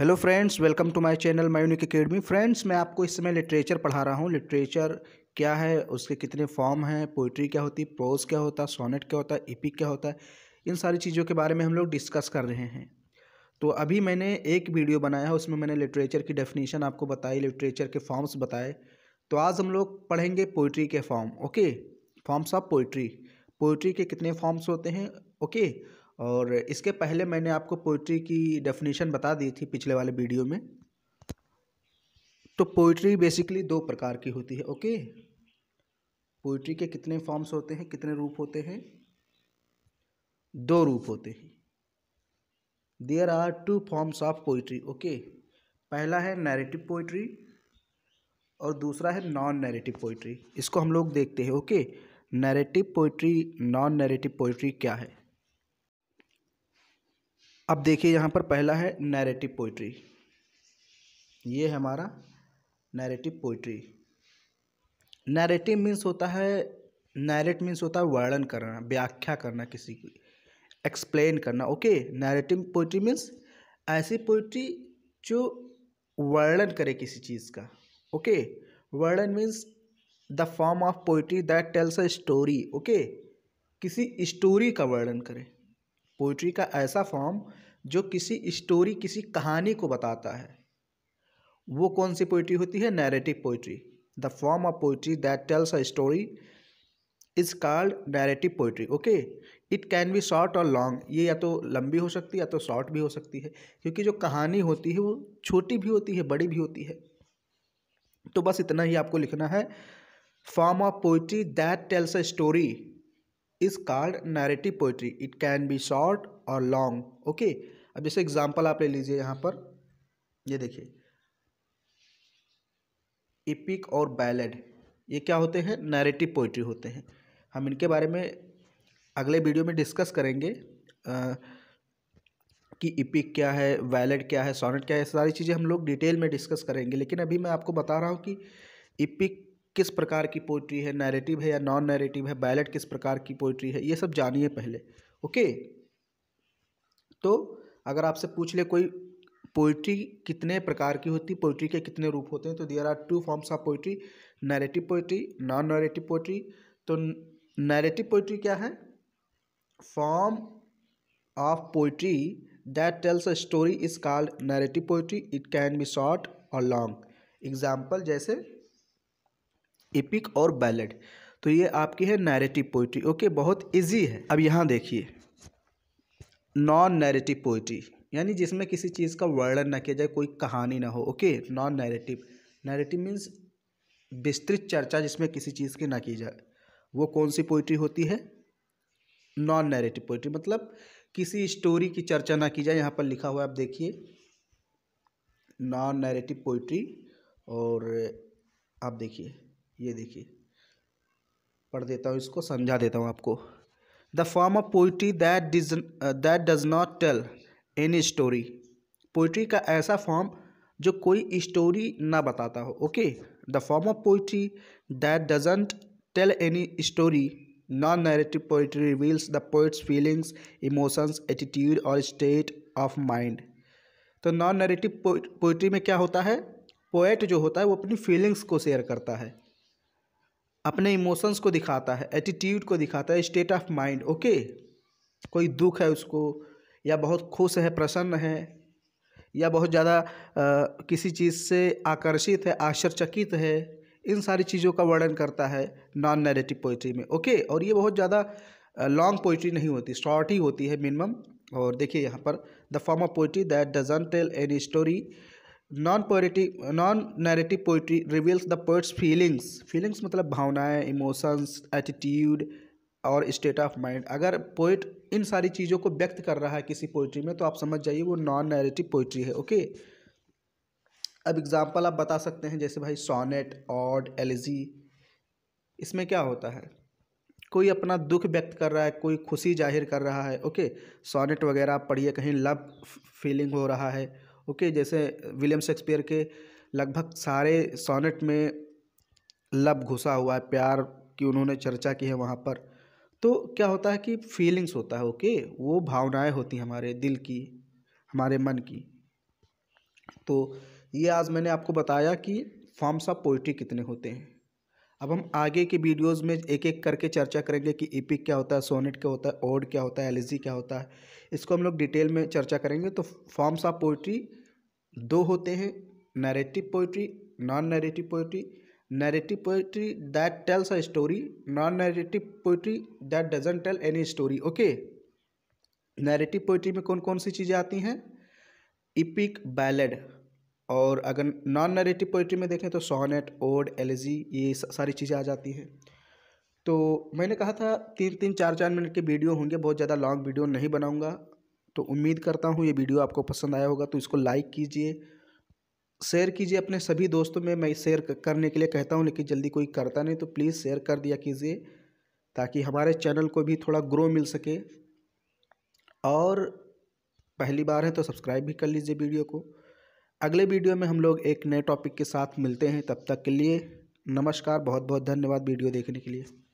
Hello friends welcome to my channel my unique academy friends मैं आपको इस समय लिटरेचर पढ़ा रहा हूँ लिटरेचर क्या है उसके कितने फॉर्म हैं पोइट्री क्या होती है प्रोज क्या होता है सोनेट क्या होता है e इपिक क्या होता है इन सारी चीज़ों के बारे में हम लोग डिस्कस कर रहे हैं तो अभी मैंने एक वीडियो बनाया है उसमें मैंने लिटरेचर की डेफिनेशन आपको बताई लिटरेचर के फॉर्म्स बताए तो आज हम लोग पढ़ेंगे पोइट्री के form okay forms of poetry poetry के कितने फॉर्म्स होते हैं ओके okay? और इसके पहले मैंने आपको पोइट्री की डेफिनेशन बता दी थी पिछले वाले वीडियो में तो पोइट्री बेसिकली दो प्रकार की होती है ओके पोइट्री के कितने फॉर्म्स होते हैं कितने रूप होते हैं दो रूप होते हैं there are two forms of poetry okay पहला है नैरेटिव पोइट्री और दूसरा है नॉन नैरेटिव पोइट्री इसको हम लोग देखते हैं okay narrative poetry non narrative poetry क्या है अब देखिए यहाँ पर पहला है नैरेटिव पोइट्री ये है हमारा नैरेटिव पोइट्री नैरेटिव मीन्स होता है नैरेट मीन्स होता है वर्णन करना व्याख्या करना किसी की एक्सप्लेन करना ओके नैरेटिव पोइट्री मीन्स ऐसी पोइट्री जो वर्णन करे किसी चीज़ का ओके वर्णन means the form of poetry that tells a story okay किसी स्टोरी का वर्णन करे पोइट्री का ऐसा फॉर्म जो किसी स्टोरी किसी कहानी को बताता है वो कौन सी पोइट्री होती है narrative poetry the form of poetry that tells a story is called narrative poetry okay it can be short और लॉन्ग ये या तो लंबी हो सकती है या तो शॉर्ट भी हो सकती है क्योंकि जो कहानी होती है वो छोटी भी होती है बड़ी भी होती है तो बस इतना ही आपको लिखना है form of poetry that tells a story is called narrative poetry it can be short और लॉन्ग ओके अब जैसे एग्जाम्पल आप ले लीजिए यहाँ पर ये देखिए इपिक और बैलेड ये क्या होते हैं नैरेटिव पोइट्री होते हैं हम इनके बारे में अगले वीडियो में डिस्कस करेंगे आ, कि इपिक क्या है वैलेड क्या है सॉनेट क्या है सारी चीज़ें हम लोग डिटेल में डिस्कस करेंगे लेकिन अभी मैं आपको बता रहा हूँ कि इपिक किस प्रकार की पोइट्री है नैरेटिव है या नॉन नैरेटिव है बैलेट किस प्रकार की पोइट्री है ये सब जानिए पहले ओके तो अगर आपसे पूछ ले कोई पोइट्री कितने प्रकार की होती है पोइट्री के कितने रूप होते हैं तो there are two forms of poetry narrative poetry non narrative poetry तो नैरेटिव पोइट्री क्या है form of poetry that tells a story is called narrative poetry it can be short और लॉन्ग एग्जाम्पल जैसे एपिक और ballad तो ये आपकी है नैरेटिव पोइट्री ओके बहुत इजी है अब यहाँ देखिए नॉन नैरेटिव पोइट्री यानी जिसमें किसी चीज़ का वर्णन ना किया जाए कोई कहानी ना हो okay non narrative narrative means विस्तृत चर्चा जिसमें किसी चीज़ की ना की जाए वो कौन सी पोइट्री होती है नॉन नैरेटिव पोइट्री मतलब किसी स्टोरी की चर्चा ना की जाए यहाँ पर लिखा हुआ है आप देखिए नॉन नैरेटिव पोइट्री और आप देखिए ये देखिए पढ़ देता हूँ इसको समझा देता हूँ आपको the form of poetry that does that does not tell any story poetry का ऐसा फॉर्म जो कोई स्टोरी ना बताता हो okay the form of poetry that doesn't tell any story non narrative poetry reveals the poet's feelings emotions attitude और state of mind तो non narrative poetry में क्या होता है पोएट जो होता है वो अपनी फीलिंग्स को शेयर करता है अपने इमोशंस को दिखाता है एटीट्यूड को दिखाता है स्टेट ऑफ माइंड ओके कोई दुख है उसको या बहुत खुश है प्रसन्न है या बहुत ज़्यादा किसी चीज़ से आकर्षित है आश्चर्यचकित है इन सारी चीज़ों का वर्णन करता है नॉन नेरेटिव पोइट्री में ओके और ये बहुत ज़्यादा लॉन्ग पोइट्री नहीं होती शॉर्ट ही होती है मिनिमम और देखिए यहाँ पर the form of poetry that doesn't tell any story non poetry non narrative poetry reveals the poet's feelings feelings मतलब भावनाएं इमोशंस एटीट्यूड और स्टेट ऑफ माइंड अगर पोइट इन सारी चीज़ों को व्यक्त कर रहा है किसी पोइट्री में तो आप समझ जाइए वो नॉन नैरेटिव पोइट्री है ओके अब एग्ज़ाम्पल आप बता सकते हैं जैसे भाई सोनेट ऑड एलिजी इसमें क्या होता है कोई अपना दुख व्यक्त कर रहा है कोई खुशी जाहिर कर रहा है ओके सोनेट वगैरह आप पढ़िए कहीं लव फीलिंग हो रहा है ओके जैसे विलियम शेक्सपियर के लगभग सारे सोनेट में लब घुसा हुआ है प्यार की उन्होंने चर्चा की है वहाँ पर तो क्या होता है कि फीलिंग्स होता है ओके वो भावनाएं होती हैं हमारे दिल की हमारे मन की तो ये आज मैंने आपको बताया कि फॉर्म्स ऑफ पोइट्री कितने होते हैं अब हम आगे के वीडियोस में एक एक करके चर्चा करेंगे कि इपिक e क्या होता है सोनेट क्या होता है ओड क्या होता है एलिजी क्या होता है इसको हम लोग डिटेल में चर्चा करेंगे तो फॉर्म्स ऑफ पोइट्री दो होते हैं narrative poetry non narrative poetry narrative poetry that tells a story non narrative poetry that doesn't tell any story okay narrative poetry में कौन कौन सी चीज़ें आती हैं इपिक बैलेड और अगर नॉन नरेटिव पोइट्री में देखें तो सोनेट ओड एलजी ये सारी चीज़ें आ जाती हैं तो मैंने कहा था तीन तीन चार चार मिनट के वीडियो होंगे बहुत ज़्यादा लॉन्ग वीडियो नहीं बनाऊंगा तो उम्मीद करता हूँ ये वीडियो आपको पसंद आया होगा तो इसको लाइक कीजिए शेयर कीजिए अपने सभी दोस्तों में मैं शेयर करने के लिए कहता हूँ लेकिन जल्दी कोई करता नहीं तो प्लीज़ शेयर कर दिया कीजिए ताकि हमारे चैनल को भी थोड़ा ग्रो मिल सके और पहली बार है तो सब्सक्राइब भी कर लीजिए वीडियो को अगले वीडियो में हम लोग एक नए टॉपिक के साथ मिलते हैं तब तक के लिए नमस्कार बहुत बहुत धन्यवाद वीडियो देखने के लिए